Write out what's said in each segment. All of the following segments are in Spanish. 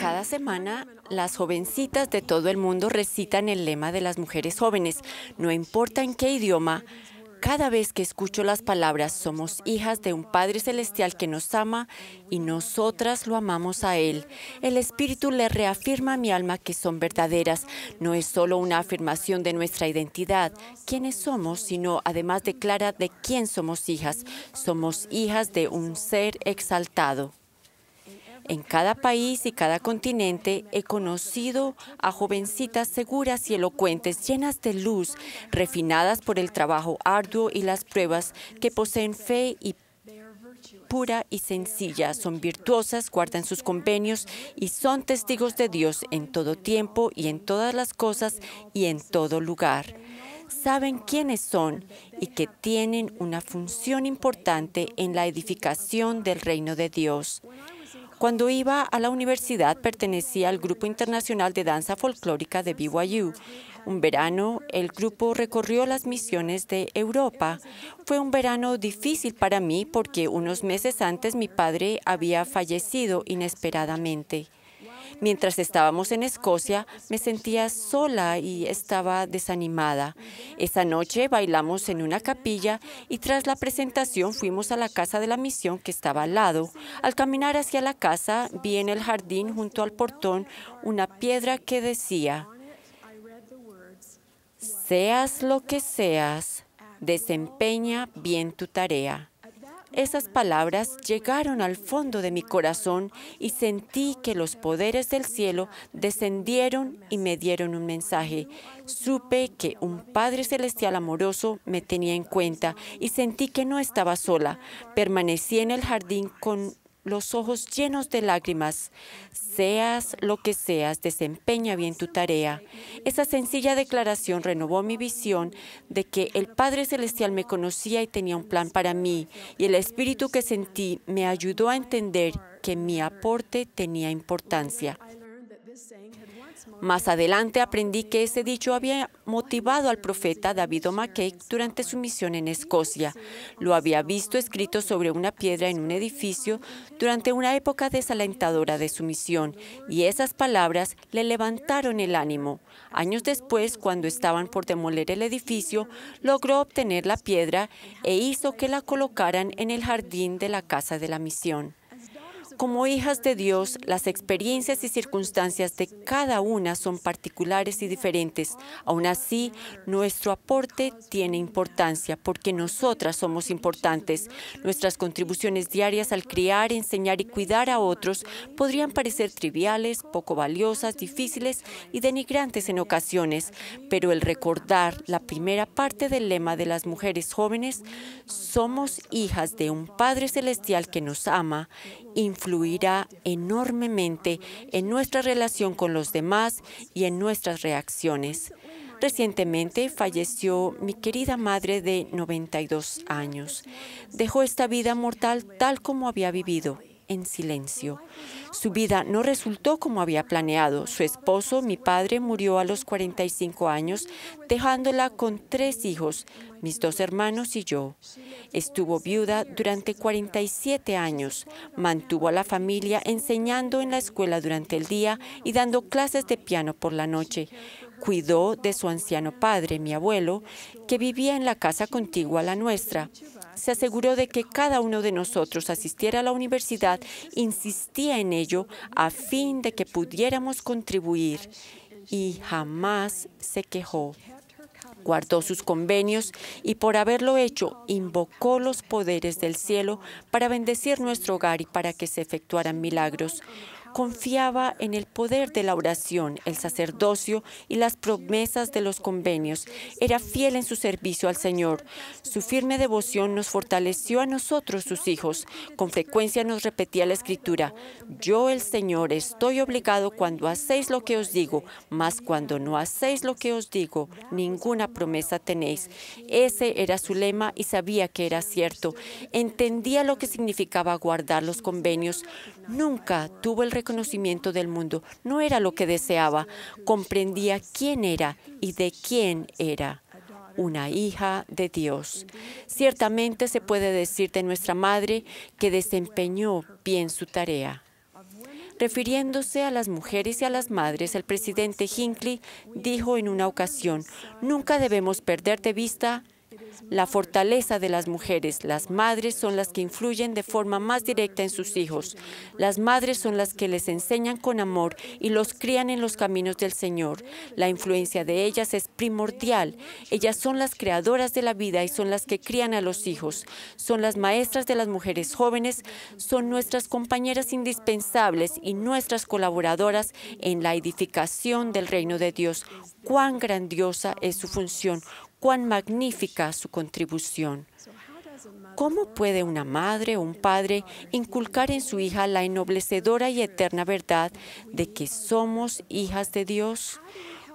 Cada semana, las jovencitas de todo el mundo recitan el lema de las mujeres jóvenes, no importa en qué idioma, cada vez que escucho las palabras, somos hijas de un Padre Celestial que nos ama y nosotras lo amamos a Él. El Espíritu le reafirma a mi alma que son verdaderas. No es solo una afirmación de nuestra identidad, quiénes somos, sino además declara de quién somos hijas. Somos hijas de un ser exaltado. En cada país y cada continente he conocido a jovencitas seguras y elocuentes, llenas de luz, refinadas por el trabajo arduo y las pruebas, que poseen fe y pura y sencilla, son virtuosas, guardan sus convenios y son testigos de Dios en todo tiempo y en todas las cosas y en todo lugar. Saben quiénes son y que tienen una función importante en la edificación del reino de Dios. Cuando iba a la universidad pertenecía al Grupo Internacional de Danza Folclórica de BYU. Un verano, el grupo recorrió las misiones de Europa. Fue un verano difícil para mí porque unos meses antes mi padre había fallecido inesperadamente. Mientras estábamos en Escocia, me sentía sola y estaba desanimada. Esa noche bailamos en una capilla y tras la presentación fuimos a la casa de la misión que estaba al lado. Al caminar hacia la casa, vi en el jardín junto al portón una piedra que decía, seas lo que seas, desempeña bien tu tarea. Esas palabras llegaron al fondo de mi corazón y sentí que los poderes del cielo descendieron y me dieron un mensaje. Supe que un Padre Celestial amoroso me tenía en cuenta y sentí que no estaba sola. Permanecí en el jardín con los ojos llenos de lágrimas. Seas lo que seas, desempeña bien tu tarea. Esa sencilla declaración renovó mi visión de que el Padre Celestial me conocía y tenía un plan para mí, y el espíritu que sentí me ayudó a entender que mi aporte tenía importancia. Más adelante aprendí que ese dicho había motivado al profeta David Mackay durante su misión en Escocia. Lo había visto escrito sobre una piedra en un edificio durante una época desalentadora de su misión, y esas palabras le levantaron el ánimo. Años después, cuando estaban por demoler el edificio, logró obtener la piedra e hizo que la colocaran en el jardín de la casa de la misión. Como hijas de Dios, las experiencias y circunstancias de cada una son particulares y diferentes. Aún así, nuestro aporte tiene importancia porque nosotras somos importantes. Nuestras contribuciones diarias al criar, enseñar y cuidar a otros podrían parecer triviales, poco valiosas, difíciles y denigrantes en ocasiones, pero el recordar la primera parte del lema de las mujeres jóvenes, somos hijas de un Padre Celestial que nos ama, influirá enormemente en nuestra relación con los demás y en nuestras reacciones. Recientemente falleció mi querida madre de 92 años. Dejó esta vida mortal tal como había vivido en silencio. Su vida no resultó como había planeado. Su esposo, mi padre, murió a los 45 años, dejándola con tres hijos, mis dos hermanos y yo. Estuvo viuda durante 47 años. Mantuvo a la familia enseñando en la escuela durante el día y dando clases de piano por la noche cuidó de su anciano padre, mi abuelo, que vivía en la casa contigua a la nuestra se aseguró de que cada uno de nosotros asistiera a la universidad, insistía en ello a fin de que pudiéramos contribuir y jamás se quejó. Guardó sus convenios y por haberlo hecho invocó los poderes del cielo para bendecir nuestro hogar y para que se efectuaran milagros confiaba en el poder de la oración, el sacerdocio y las promesas de los convenios. Era fiel en su servicio al Señor. Su firme devoción nos fortaleció a nosotros, sus hijos. Con frecuencia nos repetía la escritura, yo el Señor estoy obligado cuando hacéis lo que os digo, mas cuando no hacéis lo que os digo, ninguna promesa tenéis. Ese era su lema y sabía que era cierto. Entendía lo que significaba guardar los convenios. Nunca tuvo el conocimiento del mundo. No era lo que deseaba. Comprendía quién era y de quién era una hija de Dios. Ciertamente se puede decir de nuestra madre que desempeñó bien su tarea. Refiriéndose a las mujeres y a las madres, el presidente Hinckley dijo en una ocasión, nunca debemos perder de vista la fortaleza de las mujeres. Las madres son las que influyen de forma más directa en sus hijos. Las madres son las que les enseñan con amor y los crían en los caminos del Señor. La influencia de ellas es primordial. Ellas son las creadoras de la vida y son las que crían a los hijos. Son las maestras de las mujeres jóvenes, son nuestras compañeras indispensables y nuestras colaboradoras en la edificación del reino de Dios. Cuán grandiosa es su función, cuán magnífica su contribución. ¿Cómo puede una madre o un padre inculcar en su hija la ennoblecedora y eterna verdad de que somos hijas de Dios?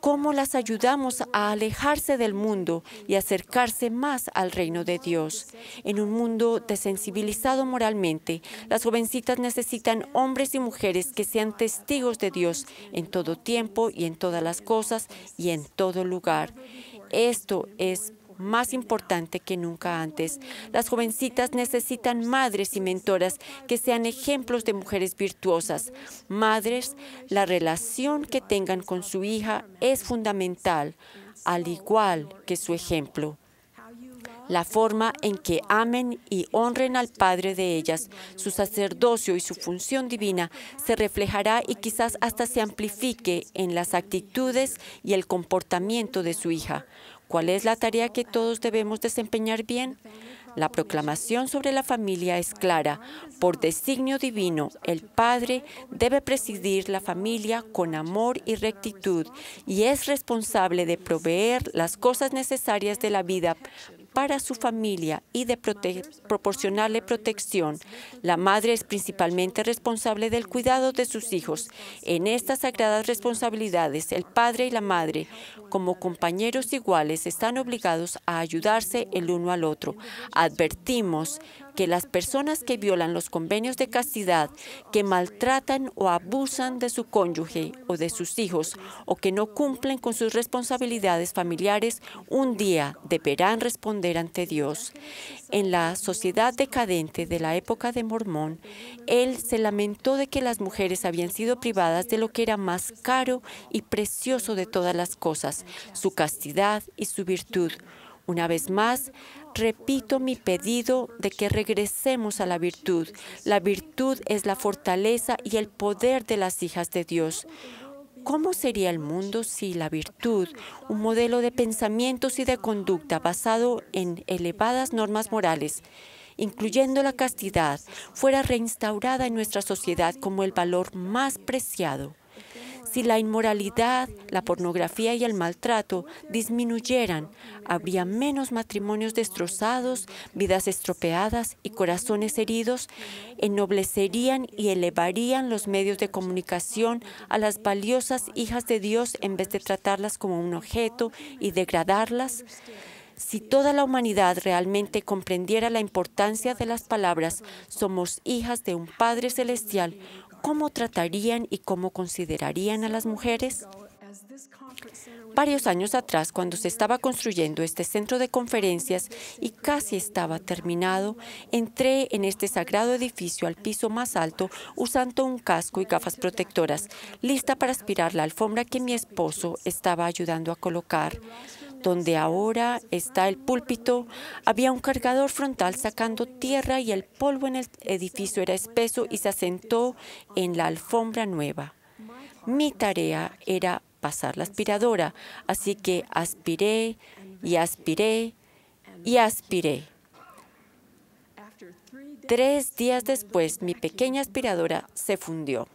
¿Cómo las ayudamos a alejarse del mundo y acercarse más al reino de Dios? En un mundo desensibilizado moralmente, las jovencitas necesitan hombres y mujeres que sean testigos de Dios en todo tiempo y en todas las cosas y en todo lugar. Esto es más importante que nunca antes. Las jovencitas necesitan madres y mentoras que sean ejemplos de mujeres virtuosas. Madres, la relación que tengan con su hija es fundamental, al igual que su ejemplo la forma en que amen y honren al Padre de ellas. Su sacerdocio y su función divina se reflejará y quizás hasta se amplifique en las actitudes y el comportamiento de su hija. ¿Cuál es la tarea que todos debemos desempeñar bien? La proclamación sobre la familia es clara. Por designio divino, el padre debe presidir la familia con amor y rectitud y es responsable de proveer las cosas necesarias de la vida para su familia y de proporcionarle protección. La madre es principalmente responsable del cuidado de sus hijos. En estas sagradas responsabilidades, el padre y la madre, como compañeros iguales, están obligados a ayudarse el uno al otro. Advertimos que las personas que violan los convenios de castidad, que maltratan o abusan de su cónyuge o de sus hijos o que no cumplen con sus responsabilidades familiares, un día deberán responder ante Dios. En la sociedad decadente de la época de Mormón, él se lamentó de que las mujeres habían sido privadas de lo que era más caro y precioso de todas las cosas, su castidad y su virtud una vez más, repito mi pedido de que regresemos a la virtud. La virtud es la fortaleza y el poder de las hijas de Dios. ¿Cómo sería el mundo si la virtud, un modelo de pensamientos y de conducta basado en elevadas normas morales, incluyendo la castidad, fuera reinstaurada en nuestra sociedad como el valor más preciado? Si la inmoralidad, la pornografía y el maltrato disminuyeran, habría menos matrimonios destrozados, vidas estropeadas y corazones heridos, ennoblecerían y elevarían los medios de comunicación a las valiosas hijas de Dios en vez de tratarlas como un objeto y degradarlas. Si toda la humanidad realmente comprendiera la importancia de las palabras, somos hijas de un Padre Celestial, cómo tratarían y cómo considerarían a las mujeres? Varios años atrás, cuando se estaba construyendo este centro de conferencias y casi estaba terminado, entré en este sagrado edificio al piso más alto usando un casco y gafas protectoras, lista para aspirar la alfombra que mi esposo estaba ayudando a colocar. Donde ahora está el púlpito, había un cargador frontal sacando tierra y el polvo en el edificio era espeso y se asentó en la alfombra nueva. Mi tarea era pasar la aspiradora, así que aspiré y aspiré y aspiré. Tres días después, mi pequeña aspiradora se fundió.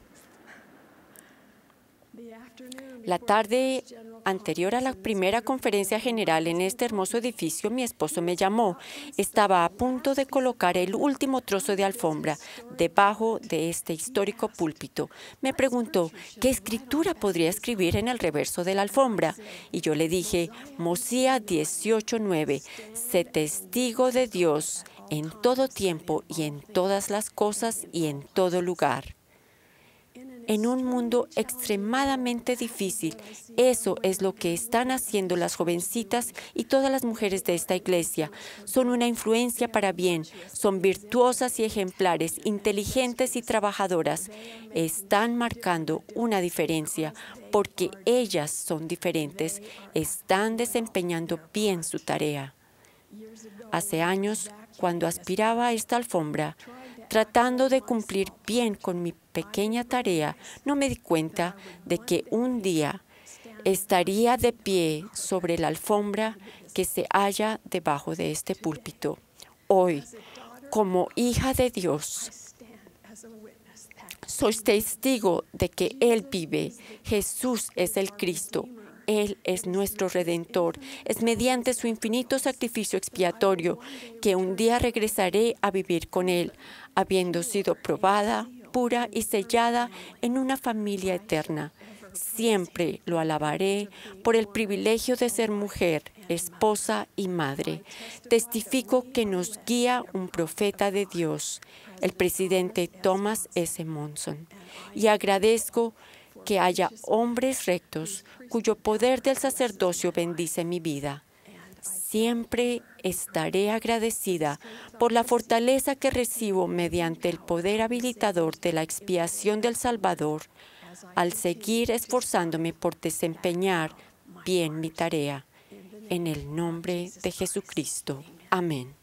La tarde anterior a la primera conferencia general en este hermoso edificio, mi esposo me llamó. Estaba a punto de colocar el último trozo de alfombra debajo de este histórico púlpito. Me preguntó, ¿qué escritura podría escribir en el reverso de la alfombra? Y yo le dije, Mosía 18.9, sé testigo de Dios en todo tiempo y en todas las cosas y en todo lugar en un mundo extremadamente difícil. Eso es lo que están haciendo las jovencitas y todas las mujeres de esta iglesia. Son una influencia para bien, son virtuosas y ejemplares, inteligentes y trabajadoras. Están marcando una diferencia porque ellas son diferentes, están desempeñando bien su tarea. Hace años, cuando aspiraba a esta alfombra, tratando de cumplir bien con mi pequeña tarea, no me di cuenta de que un día estaría de pie sobre la alfombra que se halla debajo de este púlpito. Hoy, como hija de Dios, soy testigo de que Él vive. Jesús es el Cristo. Él es nuestro redentor. Es mediante su infinito sacrificio expiatorio que un día regresaré a vivir con Él, habiendo sido probada, pura y sellada en una familia eterna. Siempre lo alabaré por el privilegio de ser mujer, esposa y madre. Testifico que nos guía un profeta de Dios, el presidente Thomas S. Monson. Y agradezco que haya hombres rectos cuyo poder del sacerdocio bendice mi vida. Siempre estaré agradecida por la fortaleza que recibo mediante el poder habilitador de la expiación del Salvador al seguir esforzándome por desempeñar bien mi tarea. En el nombre de Jesucristo. Amén.